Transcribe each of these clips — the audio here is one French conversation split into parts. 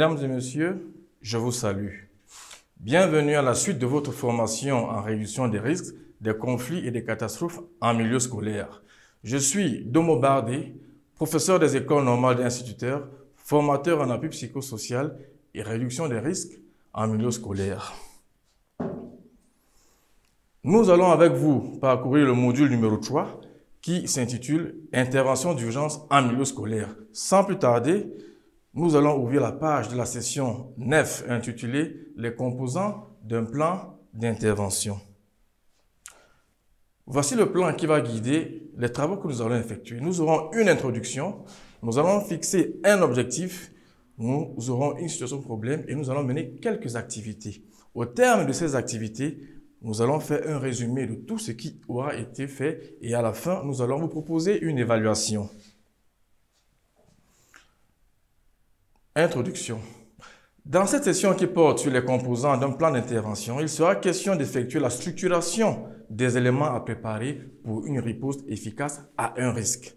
Mesdames et messieurs, je vous salue. Bienvenue à la suite de votre formation en réduction des risques, des conflits et des catastrophes en milieu scolaire. Je suis Domo Bardé, professeur des écoles normales d'instituteurs, formateur en appui psychosocial et réduction des risques en milieu scolaire. Nous allons avec vous parcourir le module numéro 3 qui s'intitule Intervention d'urgence en milieu scolaire. Sans plus tarder, nous allons ouvrir la page de la session 9 intitulée Les composants d'un plan d'intervention. Voici le plan qui va guider les travaux que nous allons effectuer. Nous aurons une introduction, nous allons fixer un objectif, nous aurons une situation de problème et nous allons mener quelques activités. Au terme de ces activités, nous allons faire un résumé de tout ce qui aura été fait et à la fin, nous allons vous proposer une évaluation. Introduction. Dans cette session qui porte sur les composants d'un plan d'intervention, il sera question d'effectuer la structuration des éléments à préparer pour une riposte efficace à un risque.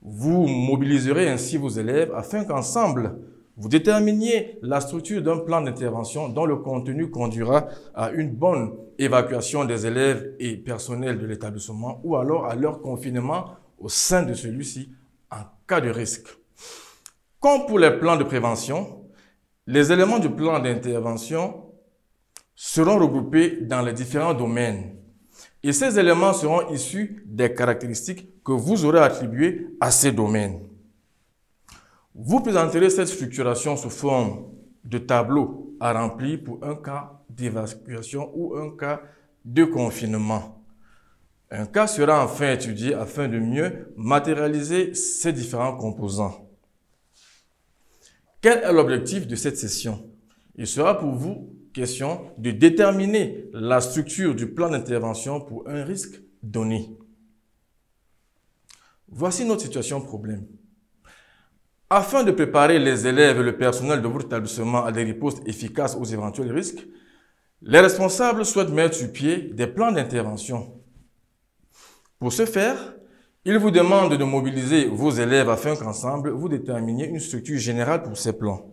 Vous mobiliserez ainsi vos élèves afin qu'ensemble, vous déterminiez la structure d'un plan d'intervention dont le contenu conduira à une bonne évacuation des élèves et personnels de l'établissement ou alors à leur confinement au sein de celui-ci en cas de risque. Comme pour les plans de prévention, les éléments du plan d'intervention seront regroupés dans les différents domaines. Et ces éléments seront issus des caractéristiques que vous aurez attribuées à ces domaines. Vous présenterez cette structuration sous forme de tableau à remplir pour un cas d'évacuation ou un cas de confinement. Un cas sera enfin étudié afin de mieux matérialiser ces différents composants. Quel est l'objectif de cette session Il sera pour vous question de déterminer la structure du plan d'intervention pour un risque donné. Voici notre situation problème. Afin de préparer les élèves et le personnel de votre établissement à des ripostes efficaces aux éventuels risques, les responsables souhaitent mettre sur pied des plans d'intervention. Pour ce faire, il vous demande de mobiliser vos élèves afin qu'ensemble, vous déterminiez une structure générale pour ces plans.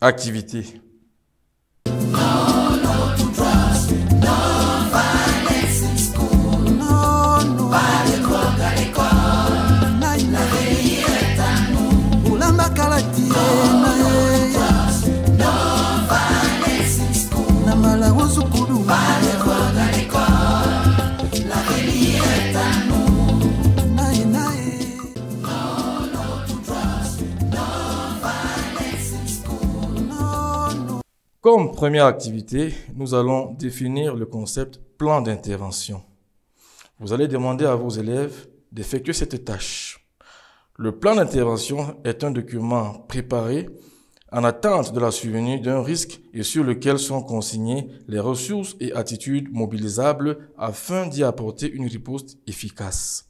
Activité première activité, nous allons définir le concept plan d'intervention. Vous allez demander à vos élèves d'effectuer cette tâche. Le plan d'intervention est un document préparé en attente de la survenue d'un risque et sur lequel sont consignées les ressources et attitudes mobilisables afin d'y apporter une riposte efficace.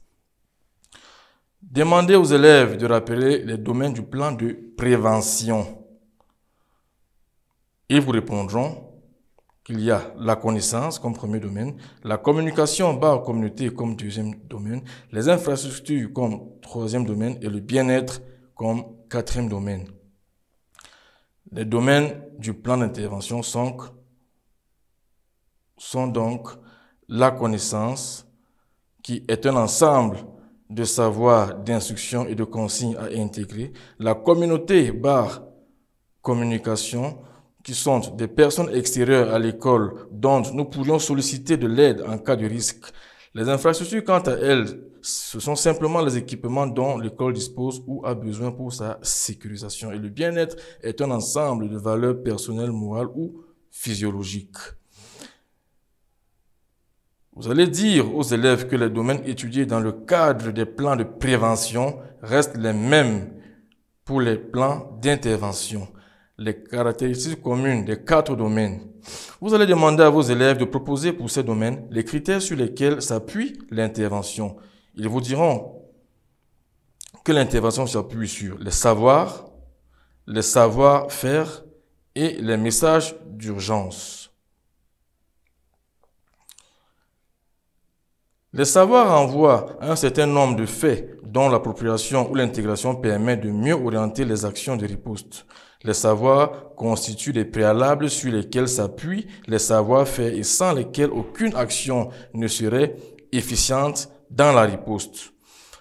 Demandez aux élèves de rappeler les domaines du plan de prévention. Et vous répondrons qu'il y a la connaissance comme premier domaine, la communication barre communauté comme deuxième domaine, les infrastructures comme troisième domaine et le bien-être comme quatrième domaine. Les domaines du plan d'intervention sont, donc la connaissance, qui est un ensemble de savoirs, d'instructions et de consignes à intégrer, la communauté barre communication, qui sont des personnes extérieures à l'école dont nous pourrions solliciter de l'aide en cas de risque. Les infrastructures, quant à elles, ce sont simplement les équipements dont l'école dispose ou a besoin pour sa sécurisation. Et le bien-être est un ensemble de valeurs personnelles, morales ou physiologiques. Vous allez dire aux élèves que les domaines étudiés dans le cadre des plans de prévention restent les mêmes pour les plans d'intervention les caractéristiques communes des quatre domaines. Vous allez demander à vos élèves de proposer pour ces domaines les critères sur lesquels s'appuie l'intervention. Ils vous diront que l'intervention s'appuie sur les savoirs, les savoir-faire et les messages d'urgence. Les savoirs envoient un certain nombre de faits dont l'appropriation ou l'intégration permet de mieux orienter les actions de riposte. Les savoirs constituent les préalables sur lesquels s'appuient les savoir-faire et sans lesquels aucune action ne serait efficiente dans la riposte.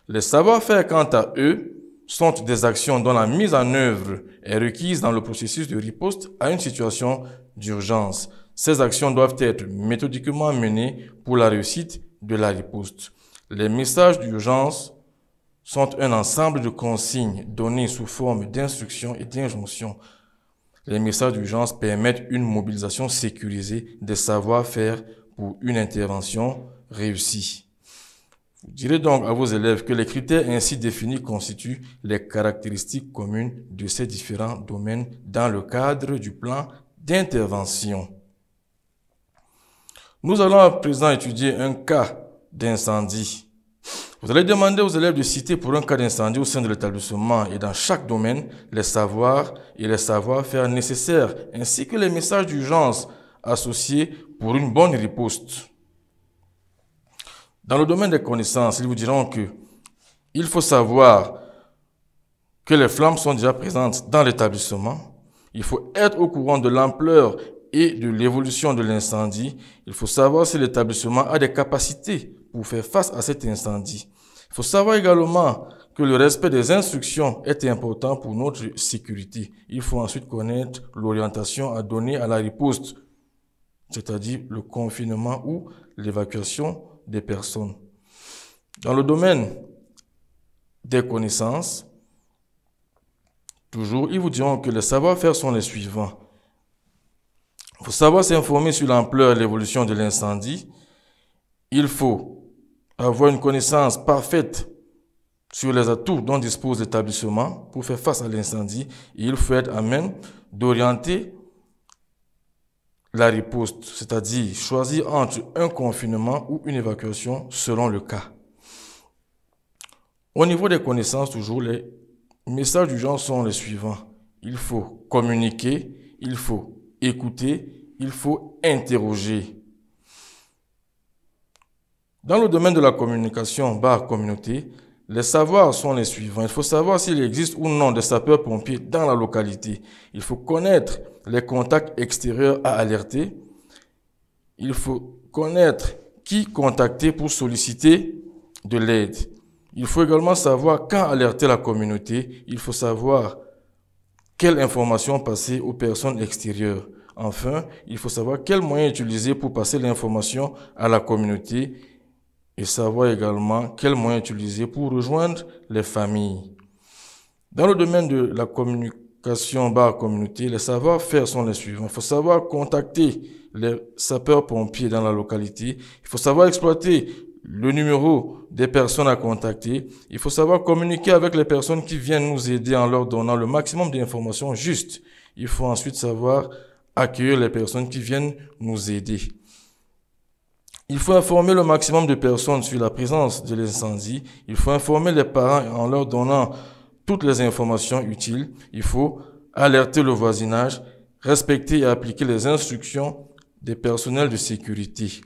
Les savoir-faire, quant à eux, sont des actions dont la mise en œuvre est requise dans le processus de riposte à une situation d'urgence. Ces actions doivent être méthodiquement menées pour la réussite de la riposte. Les messages d'urgence sont un ensemble de consignes données sous forme d'instructions et d'injonctions. Les messages d'urgence permettent une mobilisation sécurisée des savoir-faire pour une intervention réussie. Vous direz donc à vos élèves que les critères ainsi définis constituent les caractéristiques communes de ces différents domaines dans le cadre du plan d'intervention. Nous allons à présent étudier un cas d'incendie. Vous allez demander aux élèves de citer pour un cas d'incendie au sein de l'établissement et dans chaque domaine les savoirs et les savoir-faire nécessaires ainsi que les messages d'urgence associés pour une bonne riposte. Dans le domaine des connaissances, ils vous diront que il faut savoir que les flammes sont déjà présentes dans l'établissement. Il faut être au courant de l'ampleur et de l'évolution de l'incendie. Il faut savoir si l'établissement a des capacités pour faire face à cet incendie. Il faut savoir également que le respect des instructions est important pour notre sécurité. Il faut ensuite connaître l'orientation à donner à la riposte, c'est-à-dire le confinement ou l'évacuation des personnes. Dans le domaine des connaissances, toujours, ils vous diront que les savoir-faire sont les suivants. Il faut savoir s'informer sur l'ampleur et l'évolution de l'incendie. Il faut avoir une connaissance parfaite sur les atouts dont dispose l'établissement pour faire face à l'incendie. et Il faut être à même d'orienter la riposte, c'est-à-dire choisir entre un confinement ou une évacuation selon le cas. Au niveau des connaissances, toujours, les messages du genre sont les suivants. Il faut communiquer, il faut écouter, il faut interroger. Dans le domaine de la communication barre communauté, les savoirs sont les suivants. Il faut savoir s'il existe ou non des sapeurs-pompiers dans la localité. Il faut connaître les contacts extérieurs à alerter. Il faut connaître qui contacter pour solliciter de l'aide. Il faut également savoir quand alerter la communauté. Il faut savoir quelle information passer aux personnes extérieures. Enfin, il faut savoir quels moyens utiliser pour passer l'information à la communauté et savoir également quel moyen utiliser pour rejoindre les familles. Dans le domaine de la communication barre communauté, les savoir-faire sont les suivants. Il faut savoir contacter les sapeurs-pompiers dans la localité. Il faut savoir exploiter le numéro des personnes à contacter. Il faut savoir communiquer avec les personnes qui viennent nous aider en leur donnant le maximum d'informations justes. Il faut ensuite savoir accueillir les personnes qui viennent nous aider. Il faut informer le maximum de personnes sur la présence de l'incendie. Il faut informer les parents en leur donnant toutes les informations utiles. Il faut alerter le voisinage, respecter et appliquer les instructions des personnels de sécurité.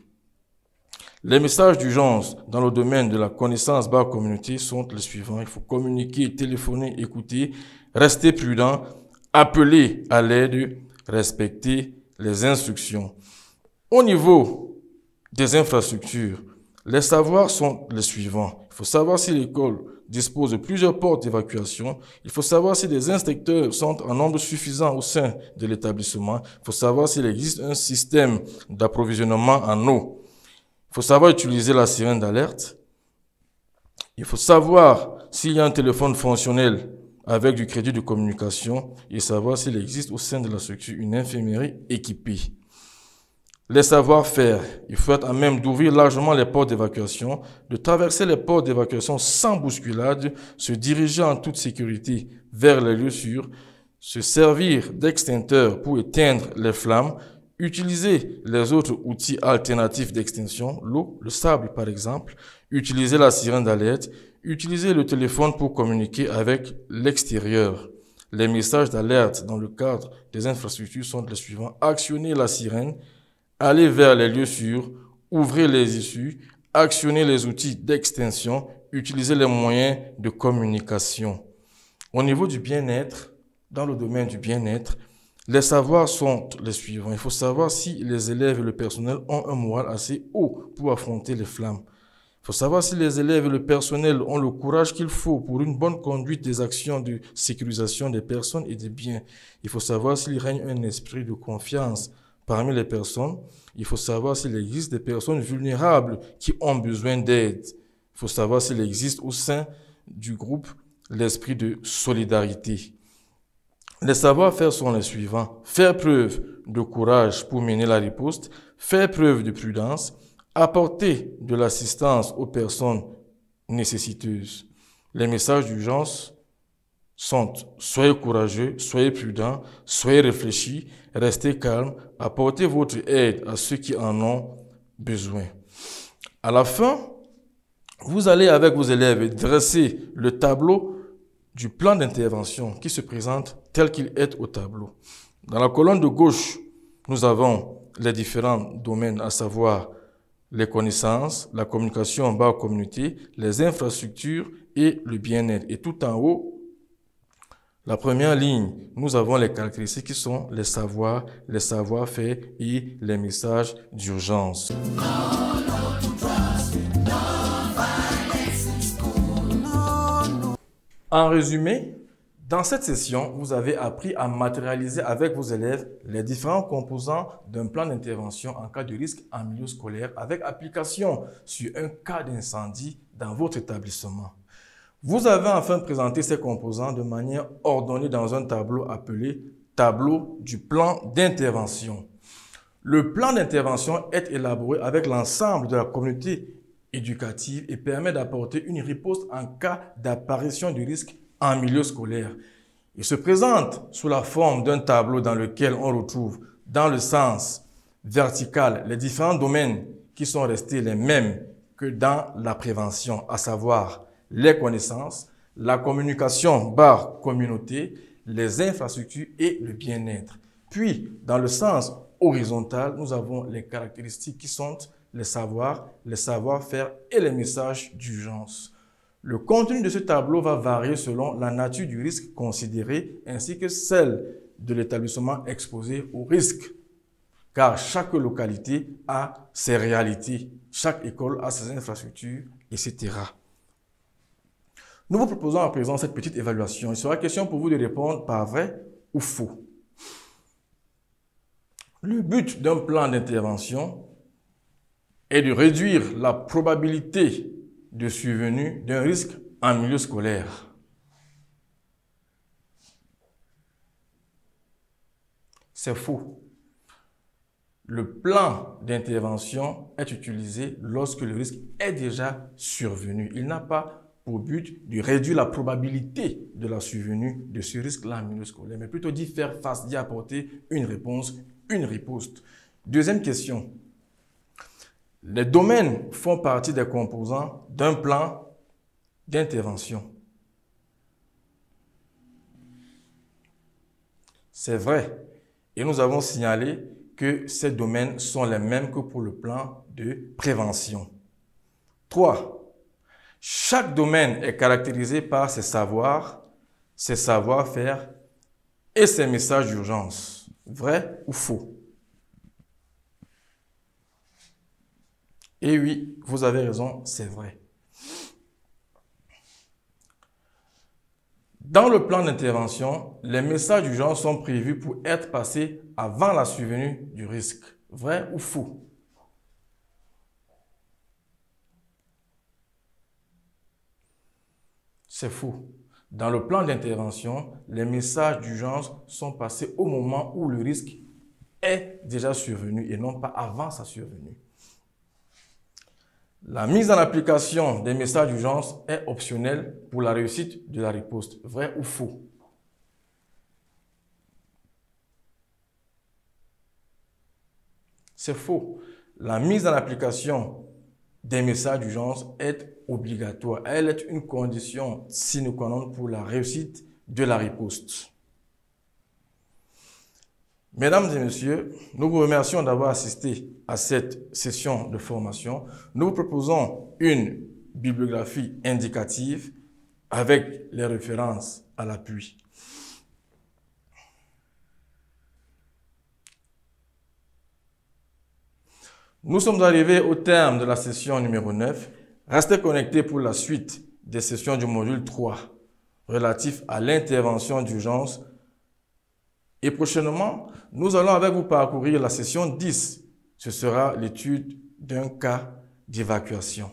Les messages d'urgence dans le domaine de la connaissance bar communauté sont les suivants. Il faut communiquer, téléphoner, écouter, rester prudent, appeler à l'aide, respecter les instructions. Au niveau des infrastructures. Les savoirs sont les suivants. Il faut savoir si l'école dispose de plusieurs portes d'évacuation. Il faut savoir si des inspecteurs sont en nombre suffisant au sein de l'établissement. Il faut savoir s'il existe un système d'approvisionnement en eau. Il faut savoir utiliser la sirène d'alerte. Il faut savoir s'il y a un téléphone fonctionnel avec du crédit de communication et savoir s'il existe au sein de la structure une infirmerie équipée les savoir-faire. Il faut être à même d'ouvrir largement les portes d'évacuation, de traverser les portes d'évacuation sans bousculade, se diriger en toute sécurité vers les lieux sûrs, se servir d'extincteurs pour éteindre les flammes, utiliser les autres outils alternatifs d'extinction, l'eau, le sable par exemple, utiliser la sirène d'alerte, utiliser le téléphone pour communiquer avec l'extérieur. Les messages d'alerte dans le cadre des infrastructures sont les suivants. Actionner la sirène, aller vers les lieux sûrs, ouvrir les issues, actionner les outils d'extension, utiliser les moyens de communication. Au niveau du bien-être, dans le domaine du bien-être, les savoirs sont les suivants. Il faut savoir si les élèves et le personnel ont un moral assez haut pour affronter les flammes. Il faut savoir si les élèves et le personnel ont le courage qu'il faut pour une bonne conduite des actions de sécurisation des personnes et des biens. Il faut savoir s'il règne un esprit de confiance Parmi les personnes, il faut savoir s'il existe des personnes vulnérables qui ont besoin d'aide. Il faut savoir s'il existe au sein du groupe l'esprit de solidarité. Les savoir-faire sont les suivants. Faire preuve de courage pour mener la riposte, faire preuve de prudence, apporter de l'assistance aux personnes nécessiteuses. Les messages d'urgence sont soyez courageux, soyez prudents, soyez réfléchis, restez calmes, apportez votre aide à ceux qui en ont besoin. À la fin, vous allez avec vos élèves dresser le tableau du plan d'intervention qui se présente tel qu'il est au tableau. Dans la colonne de gauche, nous avons les différents domaines, à savoir les connaissances, la communication en bas communauté, les infrastructures et le bien-être. Et tout en haut, la première ligne, nous avons les caractéristiques qui sont les savoirs, les savoirs faits et les messages d'urgence. En résumé, dans cette session, vous avez appris à matérialiser avec vos élèves les différents composants d'un plan d'intervention en cas de risque en milieu scolaire avec application sur un cas d'incendie dans votre établissement. Vous avez enfin présenté ces composants de manière ordonnée dans un tableau appelé tableau du plan d'intervention. Le plan d'intervention est élaboré avec l'ensemble de la communauté éducative et permet d'apporter une riposte en cas d'apparition du risque en milieu scolaire. Il se présente sous la forme d'un tableau dans lequel on retrouve dans le sens vertical les différents domaines qui sont restés les mêmes que dans la prévention, à savoir les connaissances, la communication barre communauté, les infrastructures et le bien-être. Puis, dans le sens horizontal, nous avons les caractéristiques qui sont les savoirs, les savoir-faire et les messages d'urgence. Le contenu de ce tableau va varier selon la nature du risque considéré ainsi que celle de l'établissement exposé au risque, car chaque localité a ses réalités, chaque école a ses infrastructures, etc. Nous vous proposons à présent cette petite évaluation. Il sera question pour vous de répondre par vrai ou faux. Le but d'un plan d'intervention est de réduire la probabilité de survenue d'un risque en milieu scolaire. C'est faux. Le plan d'intervention est utilisé lorsque le risque est déjà survenu. Il n'a pas pour but de réduire la probabilité de la survenue de ce risque-là minuscule, mais plutôt d'y faire face, d'y apporter une réponse, une riposte. Deuxième question. Les domaines font partie des composants d'un plan d'intervention. C'est vrai. Et nous avons signalé que ces domaines sont les mêmes que pour le plan de prévention. Trois, chaque domaine est caractérisé par ses savoirs, ses savoir-faire et ses messages d'urgence. Vrai ou faux Et eh oui, vous avez raison, c'est vrai. Dans le plan d'intervention, les messages d'urgence sont prévus pour être passés avant la survenue du risque. Vrai ou faux C'est faux. Dans le plan d'intervention, les messages d'urgence sont passés au moment où le risque est déjà survenu et non pas avant sa survenue. La mise en application des messages d'urgence est optionnelle pour la réussite de la riposte. Vrai ou faux C'est faux. La mise en application des messages d'urgence est obligatoire. Elle est une condition sine qua non pour la réussite de la riposte. Mesdames et messieurs, nous vous remercions d'avoir assisté à cette session de formation. Nous vous proposons une bibliographie indicative avec les références à l'appui. Nous sommes arrivés au terme de la session numéro 9. Restez connectés pour la suite des sessions du module 3 relatif à l'intervention d'urgence. Et prochainement, nous allons avec vous parcourir la session 10. Ce sera l'étude d'un cas d'évacuation.